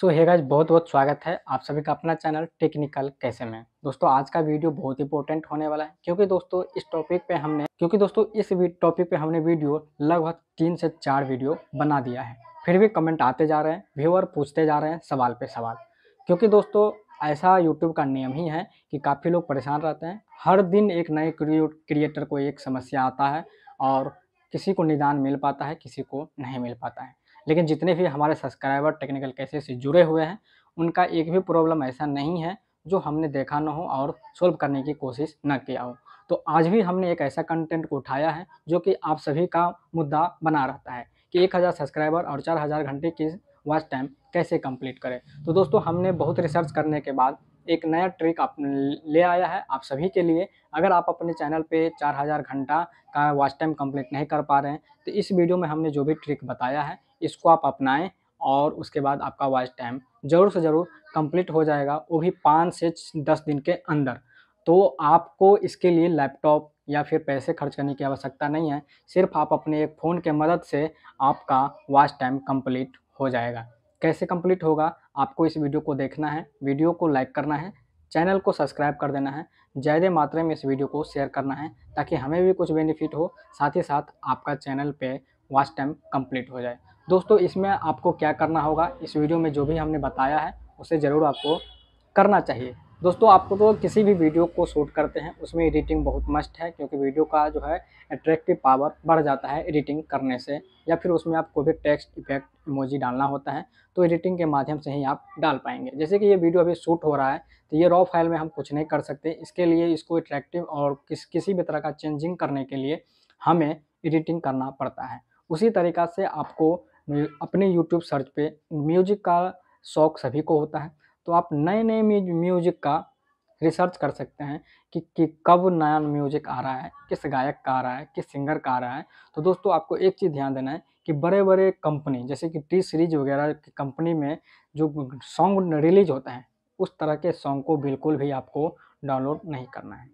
सो hey guys बहुत बहुत स्वागत है आप सभी का अपना चैनल टेक्निकल कैसे में दोस्तों आज का वीडियो बहुत इंपॉर्टेंट होने वाला है क्योंकि दोस्तों इस टॉपिक पे हमने क्योंकि दोस्तों इस टॉपिक पे हमने वीडियो लगभग तीन से चार वीडियो बना दिया है फिर भी कमेंट आते जा रहे हैं व्यूअर पूछते जा रहे हैं सवाल पे सवाल क्योंकि दोस्तों ऐसा यूट्यूब का नियम ही है कि काफ़ी लोग परेशान रहते हैं हर दिन एक नए क्रिएटर को एक समस्या आता है और किसी को निदान मिल पाता है किसी को नहीं मिल पाता है लेकिन जितने भी हमारे सब्सक्राइबर टेक्निकल कैसे से जुड़े हुए हैं उनका एक भी प्रॉब्लम ऐसा नहीं है जो हमने देखा ना हो और सोल्व करने की कोशिश ना किया हो तो आज भी हमने एक ऐसा कंटेंट को उठाया है जो कि आप सभी का मुद्दा बना रहता है कि एक हज़ार सब्सक्राइबर और चार हज़ार घंटे की वॉच टाइम कैसे कंप्लीट करें तो दोस्तों हमने बहुत रिसर्च करने के बाद एक नया ट्रिक आप ले आया है आप सभी के लिए अगर आप अपने चैनल पे 4000 घंटा का वॉच टाइम कंप्लीट नहीं कर पा रहे हैं तो इस वीडियो में हमने जो भी ट्रिक बताया है इसको आप अपनाएं और उसके बाद आपका वॉच टाइम ज़रूर से ज़रूर कंप्लीट हो जाएगा वो भी पाँच से दस दिन के अंदर तो आपको इसके लिए लैपटॉप या फिर पैसे खर्च करने की आवश्यकता नहीं है सिर्फ आप अपने एक फ़ोन के मदद से आपका वॉच टाइम कंप्लीट हो जाएगा कैसे कंप्लीट होगा आपको इस वीडियो को देखना है वीडियो को लाइक करना है चैनल को सब्सक्राइब कर देना है ज़्यादा मात्रा में इस वीडियो को शेयर करना है ताकि हमें भी कुछ बेनिफिट हो साथ ही साथ आपका चैनल पे वॉच टाइम कंप्लीट हो जाए दोस्तों इसमें आपको क्या करना होगा इस वीडियो में जो भी हमने बताया है उसे ज़रूर आपको करना चाहिए दोस्तों आपको तो किसी भी वीडियो को शूट करते हैं उसमें एडिटिंग बहुत मस्ट है क्योंकि वीडियो का जो है एट्रैक्टिव पावर बढ़ जाता है एडिटिंग करने से या फिर उसमें आपको भी टेक्स्ट इफेक्ट इमोजी डालना होता है तो एडिटिंग के माध्यम से ही आप डाल पाएंगे जैसे कि ये वीडियो अभी शूट हो रहा है तो ये रॉ फाइल में हम कुछ नहीं कर सकते इसके लिए इसको एट्रैक्टिव और किस किसी भी तरह का चेंजिंग करने के लिए हमें एडिटिंग करना पड़ता है उसी तरीका से आपको अपने यूट्यूब सर्च पे म्यूजिक का शौक सभी को होता है तो आप नए नए म्यूजिक का रिसर्च कर सकते हैं कि, कि कब नया म्यूजिक आ रहा है किस गायक का आ रहा है किस सिंगर का आ रहा है तो दोस्तों आपको एक चीज़ ध्यान देना है कि बड़े बड़े कंपनी जैसे कि टी सीरीज वगैरह की कंपनी में जो सॉन्ग रिलीज होते हैं उस तरह के सॉन्ग को बिल्कुल भी आपको डाउनलोड नहीं करना है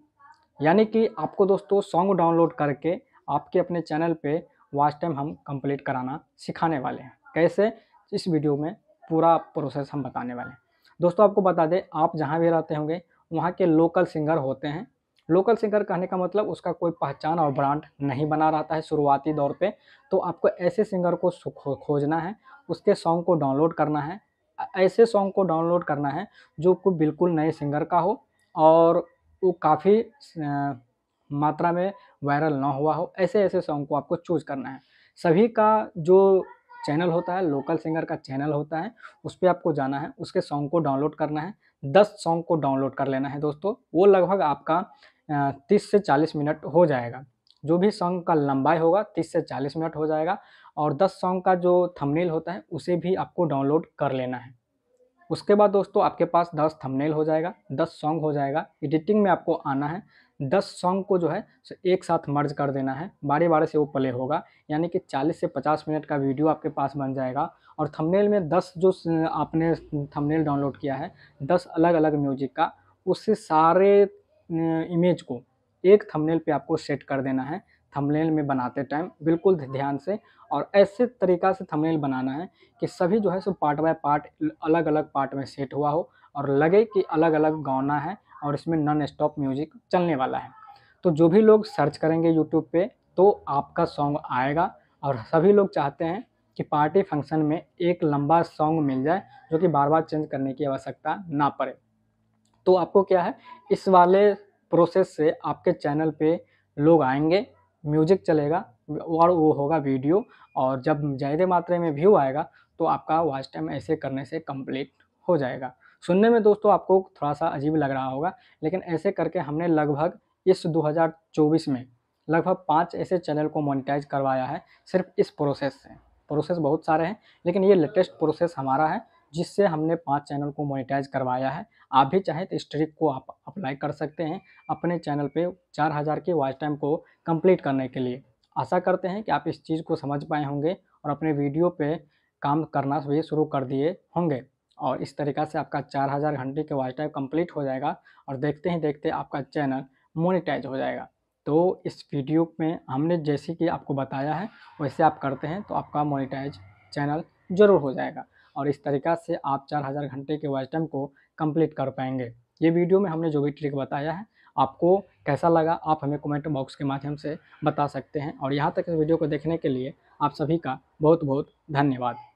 यानी कि आपको दोस्तों सॉन्ग डाउनलोड करके आपके अपने चैनल पे वाच टाइम हम कंप्लीट कराना सिखाने वाले हैं कैसे इस वीडियो में पूरा प्रोसेस हम बताने वाले हैं दोस्तों आपको बता दें आप जहाँ भी रहते होंगे वहाँ के लोकल सिंगर होते हैं लोकल सिंगर कहने का मतलब उसका कोई पहचान और ब्रांड नहीं बना रहता है शुरुआती दौर पे तो आपको ऐसे सिंगर को खोजना है उसके सॉन्ग को डाउनलोड करना है ऐसे सॉन्ग को डाउनलोड करना है जो कोई बिल्कुल नए सिंगर का हो और वो काफ़ी मात्रा में वायरल ना हुआ हो ऐसे ऐसे सॉन्ग को आपको चूज करना है सभी का जो चैनल होता है लोकल सिंगर का चैनल होता है उस पर आपको जाना है उसके सॉन्ग को डाउनलोड करना है दस सॉन्ग को डाउनलोड कर लेना है दोस्तों वो लगभग आपका तीस से चालीस मिनट हो जाएगा जो भी सॉन्ग का लंबाई होगा तीस से चालीस मिनट हो जाएगा और दस सॉन्ग का जो थंबनेल होता है उसे भी आपको डाउनलोड कर लेना है उसके बाद दोस्तों आपके पास दस थंबनेल हो जाएगा दस सॉन्ग हो जाएगा एडिटिंग में आपको आना है दस सॉन्ग को जो है सो एक साथ मर्ज कर देना है बारे बारे से वो प्ले होगा यानी कि 40 से 50 मिनट का वीडियो आपके पास बन जाएगा और थंबनेल में 10 जो आपने थंबनेल डाउनलोड किया है 10 अलग अलग म्यूजिक का उससे सारे इमेज को एक थंबनेल पे आपको सेट कर देना है थंबनेल में बनाते टाइम बिल्कुल ध्यान से और ऐसे तरीका से थंबनेल बनाना है कि सभी जो है सो पार्ट बाय पार्ट अलग अलग पार्ट में सेट हुआ हो और लगे कि अलग अलग गाना है और इसमें नॉन स्टॉप म्यूजिक चलने वाला है तो जो भी लोग सर्च करेंगे यूट्यूब पे तो आपका सॉन्ग आएगा और सभी लोग चाहते हैं कि पार्टी फंक्शन में एक लंबा सॉन्ग मिल जाए जो कि बार बार चेंज करने की आवश्यकता ना पड़े तो आपको क्या है इस वाले प्रोसेस से आपके चैनल पे लोग आएंगे म्यूजिक चलेगा और वो होगा वीडियो और जब ज़्यादा मात्रा में व्यू आएगा तो आपका वॉच टाइम ऐसे करने से कंप्लीट हो जाएगा सुनने में दोस्तों आपको थोड़ा सा अजीब लग रहा होगा लेकिन ऐसे करके हमने लगभग इस 2024 में लगभग पाँच ऐसे चैनल को मोनिटाइज करवाया है सिर्फ इस प्रोसेस से प्रोसेस बहुत सारे हैं लेकिन ये लेटेस्ट प्रोसेस हमारा है जिससे हमने पांच चैनल को मोनिटाइज करवाया है आप भी चाहें तो इस ट्रिक को आप अप्लाई कर सकते हैं अपने चैनल पे हज़ार के वॉच टाइम को कंप्लीट करने के लिए आशा करते हैं कि आप इस चीज़ को समझ पाए होंगे और अपने वीडियो पे काम करना भी शुरू कर दिए होंगे और इस तरीका से आपका चार हज़ार घंटे के वॉच टाइम कम्प्लीट हो जाएगा और देखते ही देखते आपका चैनल मोनिटाइज हो जाएगा तो इस वीडियो में हमने जैसे कि आपको बताया है वैसे आप करते हैं तो आपका मोनिटाइज चैनल ज़रूर हो जाएगा और इस तरीका से आप चार हज़ार घंटे के वॉच टाइम को कम्प्लीट कर पाएंगे ये वीडियो में हमने जो भी ट्रिक बताया है आपको कैसा लगा आप हमें कमेंट बॉक्स के माध्यम से बता सकते हैं और यहाँ तक इस वीडियो को देखने के लिए आप सभी का बहुत बहुत धन्यवाद